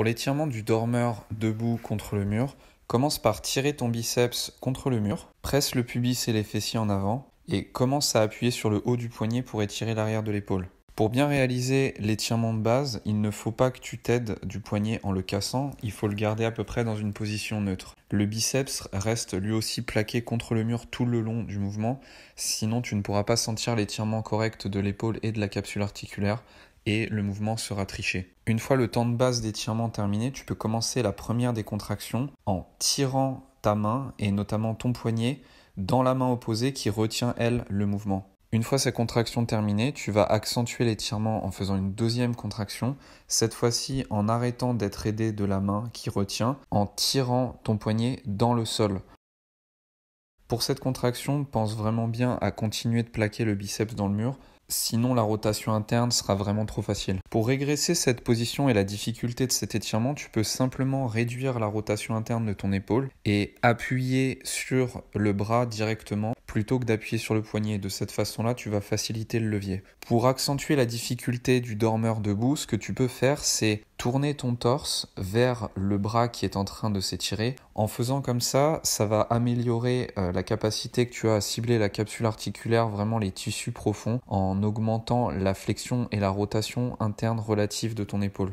Pour l'étirement du dormeur debout contre le mur, commence par tirer ton biceps contre le mur, presse le pubis et les fessiers en avant, et commence à appuyer sur le haut du poignet pour étirer l'arrière de l'épaule. Pour bien réaliser l'étirement de base, il ne faut pas que tu t'aides du poignet en le cassant, il faut le garder à peu près dans une position neutre. Le biceps reste lui aussi plaqué contre le mur tout le long du mouvement, sinon tu ne pourras pas sentir l'étirement correct de l'épaule et de la capsule articulaire, et le mouvement sera triché. Une fois le temps de base d'étirement terminé, tu peux commencer la première des contractions en tirant ta main et notamment ton poignet dans la main opposée qui retient, elle, le mouvement. Une fois ces contraction terminées, tu vas accentuer l'étirement en faisant une deuxième contraction, cette fois-ci en arrêtant d'être aidé de la main qui retient, en tirant ton poignet dans le sol. Pour cette contraction, pense vraiment bien à continuer de plaquer le biceps dans le mur sinon la rotation interne sera vraiment trop facile. Pour régresser cette position et la difficulté de cet étirement, tu peux simplement réduire la rotation interne de ton épaule et appuyer sur le bras directement plutôt que d'appuyer sur le poignet. De cette façon-là, tu vas faciliter le levier. Pour accentuer la difficulté du dormeur debout, ce que tu peux faire, c'est tourner ton torse vers le bras qui est en train de s'étirer. En faisant comme ça, ça va améliorer euh, la capacité que tu as à cibler la capsule articulaire, vraiment les tissus profonds, en augmentant la flexion et la rotation interne relative de ton épaule.